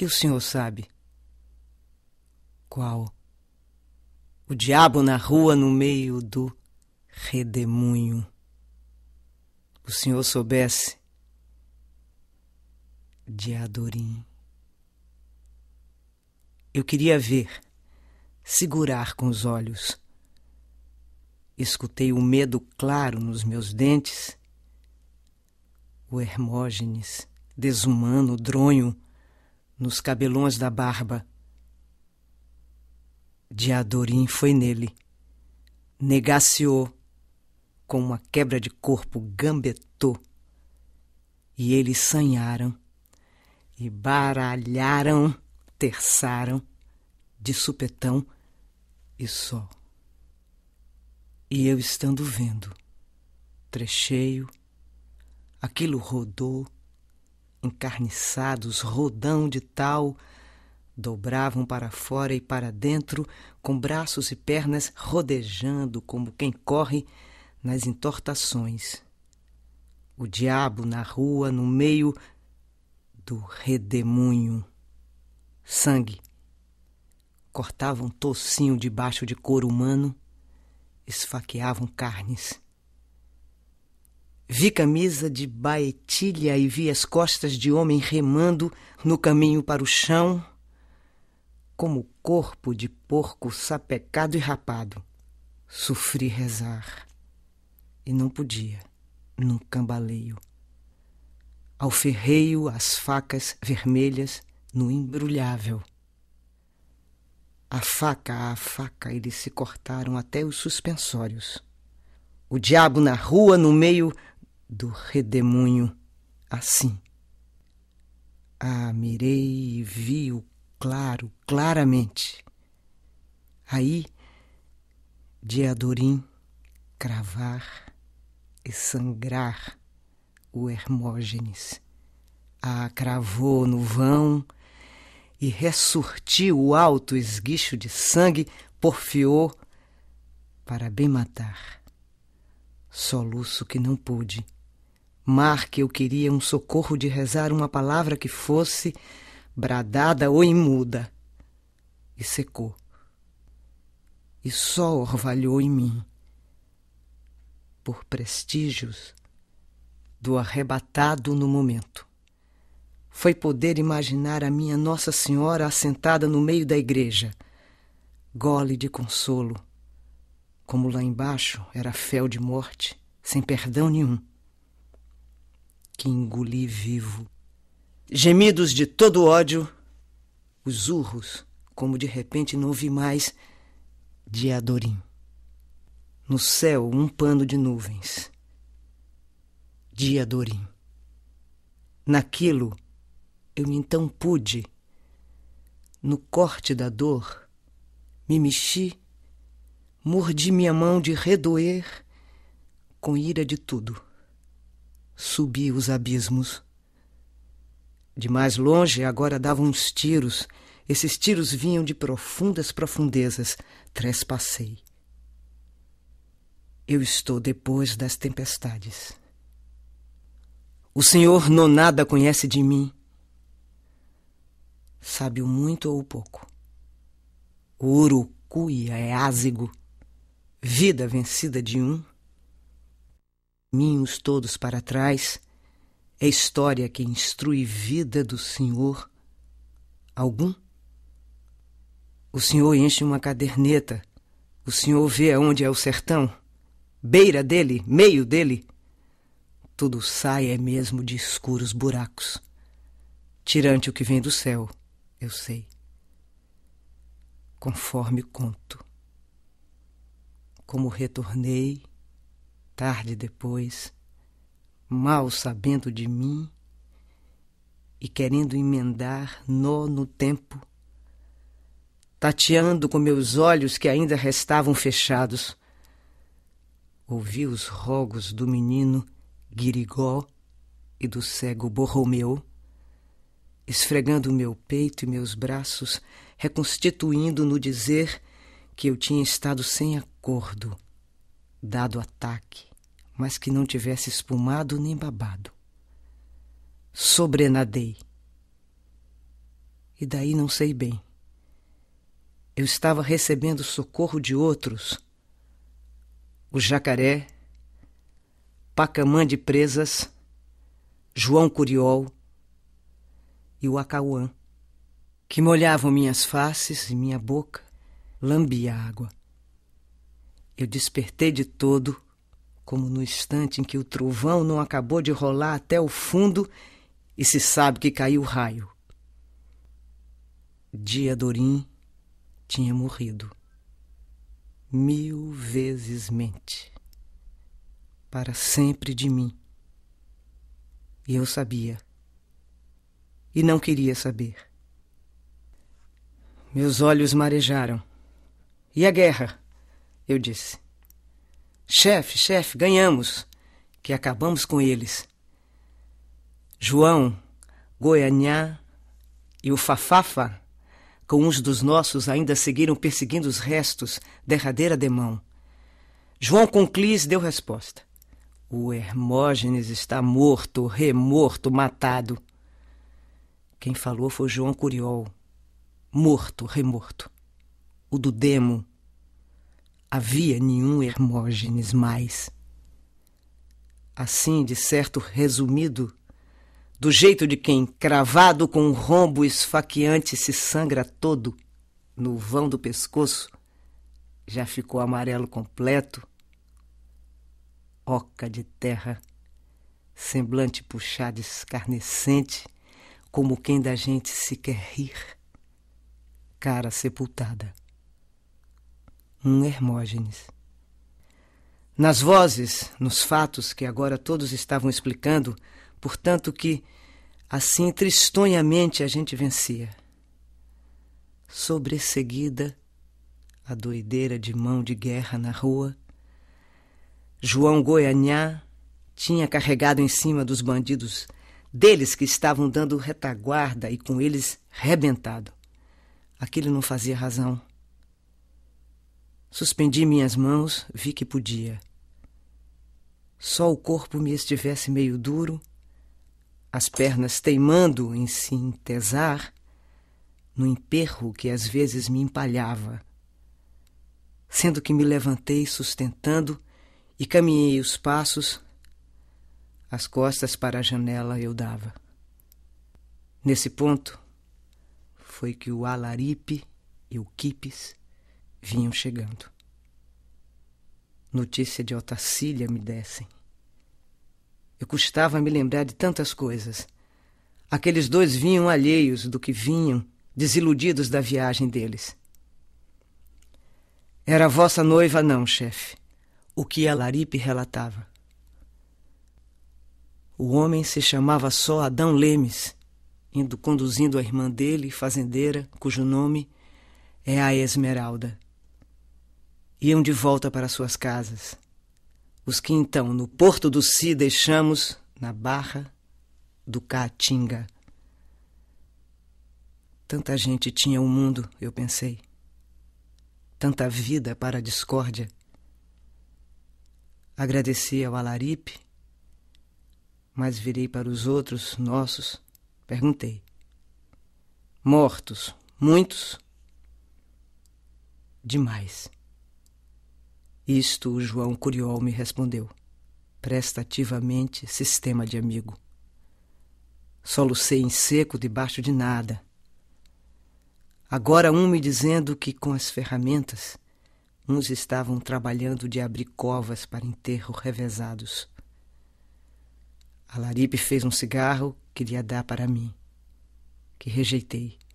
que o senhor sabe? Qual? O diabo na rua no meio do redemoinho. O senhor soubesse de Adorim. Eu queria ver, segurar com os olhos. Escutei o medo claro nos meus dentes. O Hermógenes, desumano, dronho, nos cabelões da barba. Diadorim foi nele, negaciou, com uma quebra de corpo gambetou, e eles sanharam, e baralharam, terçaram, de supetão e só. E eu estando vendo, trecheio, aquilo rodou, encarniçados, rodão de tal, dobravam para fora e para dentro, com braços e pernas rodejando como quem corre nas entortações. O diabo na rua, no meio do redemoinho. Sangue. Cortavam tocinho debaixo de couro humano, esfaqueavam carnes Vi camisa de baetilha e vi as costas de homem remando no caminho para o chão, como corpo de porco sapecado e rapado. Sofri rezar. E não podia, num cambaleio. Ao ferreio, as facas vermelhas no embrulhável. A faca a faca eles se cortaram até os suspensórios. O diabo na rua, no meio do redemoinho assim. Ah, mirei e vi-o claro, claramente. Aí, de Adorim cravar e sangrar o Hermógenes. A ah, cravou no vão e ressurtiu o alto esguicho de sangue, porfiou para bem matar. Soluço que não pude Mar que eu queria um socorro de rezar uma palavra que fosse bradada ou imuda. E secou. E só orvalhou em mim. Por prestígios do arrebatado no momento. Foi poder imaginar a minha Nossa Senhora assentada no meio da igreja, gole de consolo, como lá embaixo era fel de morte, sem perdão nenhum que engoli vivo. Gemidos de todo ódio, os urros, como de repente não vi mais, de Adorim. No céu, um pano de nuvens. De Adorim. Naquilo, eu então pude, no corte da dor, me mexi, mordi minha mão de redoer com ira de tudo subi os abismos. De mais longe agora davam uns tiros. Esses tiros vinham de profundas profundezas. Trespassei. Eu estou depois das tempestades. O Senhor não nada conhece de mim. Sabe o muito ou o pouco. O urucuia é ázigo, vida vencida de um caminhos todos para trás, é história que instrui vida do Senhor algum? O Senhor enche uma caderneta, o Senhor vê aonde é o sertão, beira dele, meio dele. Tudo sai é mesmo de escuros buracos, tirante o que vem do céu, eu sei. Conforme conto, como retornei tarde depois, mal sabendo de mim e querendo emendar nó no tempo, tateando com meus olhos que ainda restavam fechados, ouvi os rogos do menino Guirigó e do cego Borromeu, esfregando meu peito e meus braços, reconstituindo no dizer que eu tinha estado sem acordo, dado ataque mas que não tivesse espumado nem babado. Sobrenadei. E daí não sei bem. Eu estava recebendo socorro de outros. O jacaré, Pacamã de Presas, João Curiol e o Acauã, que molhavam minhas faces e minha boca, lambia água. Eu despertei de todo como no instante em que o trovão não acabou de rolar até o fundo e se sabe que caiu o raio. Dia Dorim tinha morrido mil vezes mente, para sempre de mim. E eu sabia, e não queria saber. Meus olhos marejaram. E a guerra? Eu disse. Chefe, chefe, ganhamos, que acabamos com eles. João, Goianhá e o Fafafa, com uns dos nossos, ainda seguiram perseguindo os restos, derradeira demão. João Conclis deu resposta. O Hermógenes está morto, remorto, matado. Quem falou foi João Curiol. Morto, remorto. O do demo havia nenhum Hermógenes mais. Assim, de certo resumido, do jeito de quem, cravado com um rombo esfaqueante, se sangra todo no vão do pescoço, já ficou amarelo completo, oca de terra, semblante puxado escarnecente, como quem da gente se quer rir, cara sepultada um Hermógenes. Nas vozes, nos fatos que agora todos estavam explicando, portanto que assim tristonhamente a gente vencia. Sobresseguida, a doideira de mão de guerra na rua, João Goianhá tinha carregado em cima dos bandidos deles que estavam dando retaguarda e com eles rebentado. Aquilo não fazia razão. Suspendi minhas mãos, vi que podia. Só o corpo me estivesse meio duro, as pernas teimando em se entesar, no emperro que às vezes me empalhava. Sendo que me levantei sustentando e caminhei os passos, as costas para a janela eu dava. Nesse ponto foi que o alaripe quipes vinham chegando. Notícia de Otacília me dessem. Eu custava me lembrar de tantas coisas. Aqueles dois vinham alheios do que vinham, desiludidos da viagem deles. Era vossa noiva, não, chefe, o que a relatava. O homem se chamava só Adão Lemes, indo conduzindo a irmã dele, fazendeira, cujo nome é a Esmeralda iam de volta para suas casas. Os que então no porto do Si deixamos na barra do Caatinga. Tanta gente tinha o um mundo, eu pensei. Tanta vida para a discórdia. Agradeci ao Alaripe, mas virei para os outros nossos, perguntei. Mortos, muitos? Demais. Isto o João Curiol me respondeu. Prestativamente, sistema de amigo. Solucei em seco debaixo de nada. Agora um me dizendo que com as ferramentas uns estavam trabalhando de abrir covas para enterro revezados. Alaripe fez um cigarro que lhe ia dar para mim, que rejeitei.